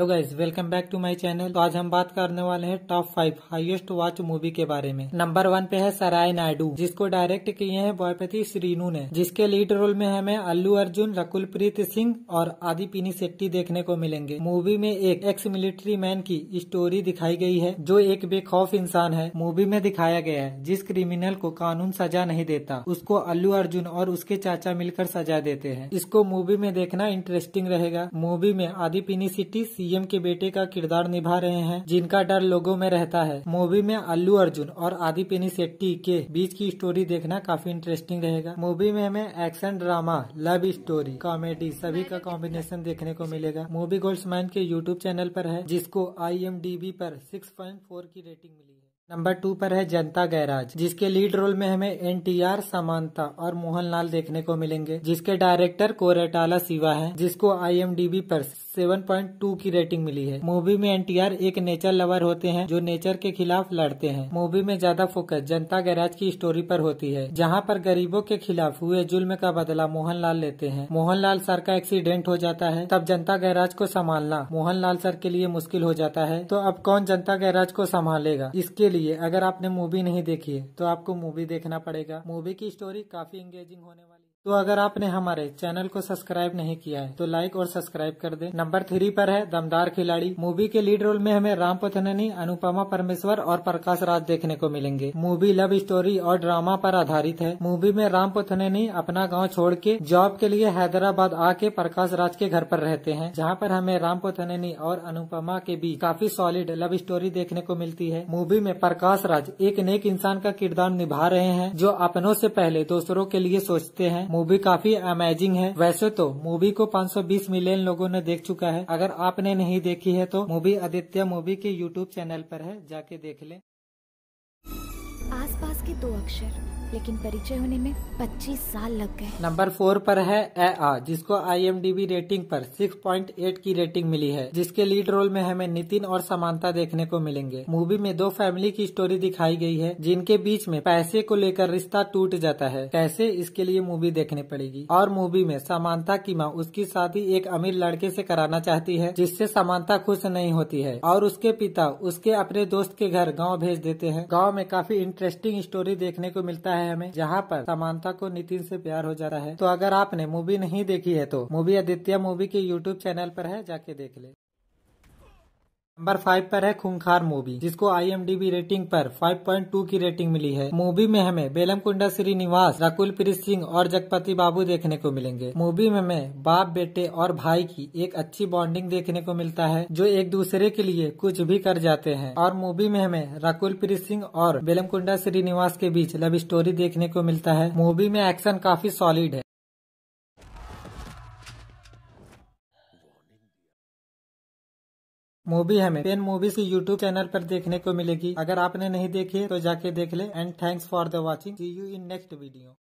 hello guys welcome back to my channel तो आज हम बात करने वाले हैं top five highest watch movie के बारे में नंबर वन पे है सराय नायडू जिसको डायरेक्ट किए हैं बॉयपति श्रीनू ने जिसके लीड रोल में हमें अल्लू अर्जुन रकुल प्रीत सिंह और आदि पिनी शेट्टी देखने को मिलेंगे मूवी में एक एक्स मिलिट्री मैन की स्टोरी दिखाई गई है जो एक बेखौफ इंसान है मूवी में दिखाया गया है जिस क्रिमिनल को कानून सजा नहीं देता उसको अल्लू अर्जुन और उसके चाचा मिलकर सजा देते हैं इसको मूवी में देखना इंटरेस्टिंग रहेगा मूवी में आदि पिनी सिटी सी सीएम के बेटे का किरदार निभा रहे हैं जिनका डर लोगों में रहता है मूवी में अल्लू अर्जुन और आदि पेनी शेट्टी के बीच की स्टोरी देखना काफी इंटरेस्टिंग रहेगा मूवी में हमें action drama love story comedy सभी का कॉम्बिनेशन देखने को मिलेगा मूवी गोल्ड मैन के यूट्यूब चैनल पर है जिसको आई एम डी बी पर सिक्स पॉइंट फोर की रेटिंग मिली है नंबर टू पर है जनता गैराज जिसके लीड रोल में हमें एनटीआर समानता और मोहनलाल देखने को मिलेंगे जिसके डायरेक्टर कोरेटाला सिवा है जिसको आईएमडीबी पर 7.2 की रेटिंग मिली है मूवी में एनटीआर एक नेचर लवर होते हैं जो नेचर के खिलाफ लड़ते हैं मूवी में ज्यादा फोकस जनता गैराज की स्टोरी पर होती है जहां पर गरीबों के खिलाफ हुए जुल्म का बदला मोहनलाल लेते हैं मोहनलाल सर का एक्सीडेंट हो जाता है तब जनता गैराज को संभालना मोहनलाल सर के लिए मुश्किल हो जाता है तो अब कौन जनता गैराज को संभालेगा इसके लिए अगर आपने मूवी नहीं देखी है तो आपको मूवी देखना पड़ेगा मूवी की स्टोरी काफी इंगेजिंग होने वाली तो अगर आपने हमारे चैनल को सब्सक्राइब नहीं किया है तो लाइक और सब्सक्राइब कर दे नंबर थ्री पर है दमदार खिलाड़ी मूवी के लीड रोल में हमें राम पथननी अनुपमा परमेश्वर और प्रकाश राज देखने को मिलेंगे मूवी लव स्टोरी और ड्रामा पर आधारित है मूवी में राम पथननी अपना गाँव छोड़ के जॉब के लिए हैदराबाद आके प्रकाश राज के घर पर रहते हैं जहाँ पर हमें राम पथननी और अनुपमा के बीच काफी सॉलिड लव स्टोरी देखने को मिलती है मूवी में प्रकाश राज एक नेक इंसान का किरदार निभा रहे हैं जो अपनों से पहले दूसरों के लिए सोचते हैं मूवी काफी अमेजिंग है वैसे तो मूवी को 520 मिलियन लोगों ने देख चुका है अगर आपने नहीं देखी है तो मूवी आदित्य मूवी के यूट्यूब चैनल पर है जाके देख ले आसपास के दो अक्षर लेकिन परिचय होने में 25 साल लग गए नंबर फोर पर है ए आ जिसको आईएमडीबी रेटिंग पर 6.8 की रेटिंग मिली है जिसके लीड रोल में हमें नितिन और समानता देखने को मिलेंगे मूवी में दो फैमिली की स्टोरी दिखाई गई है जिनके बीच में पैसे को लेकर रिश्ता टूट जाता है कैसे इसके लिए मूवी देखनी पड़ेगी और मूवी में समानता की माँ उसकी शादी एक अमीर लड़के ऐसी कराना चाहती है जिससे समानता खुश नहीं होती है और उसके पिता उसके अपने दोस्त के घर गाँव भेज देते हैं गाँव में काफी इंटरेस्टिंग स्टोरी देखने को मिलता है आया हमें जहाँ पर समानता को नितिन से प्यार हो जाता है तो अगर आपने मूवी नहीं देखी है तो मूवी आदित्य मूवी के यूट्यूब चैनल पर है जाके देख ले नंबर फाइव पर है खूंखार मूवी जिसको आईएमडीबी रेटिंग पर 5.2 की रेटिंग मिली है मूवी में हमें बेलमकुंडा श्रीनिवास राकुल प्रीत सिंह और जगपति बाबू देखने को मिलेंगे मूवी में हमें बाप बेटे और भाई की एक अच्छी बॉन्डिंग देखने को मिलता है जो एक दूसरे के लिए कुछ भी कर जाते हैं और मूवी में हमें राकुल प्रीत सिंह और बेलमकुंडा श्रीनिवास के बीच लव स्टोरी देखने को मिलता है मूवी में एक्शन काफी सॉलिड है मूवी हमें पेन मूवीज की यूट्यूब चैनल पर देखने को मिलेगी अगर आपने नहीं देखी है तो जाके देख ले and thanks for the watching see you in next video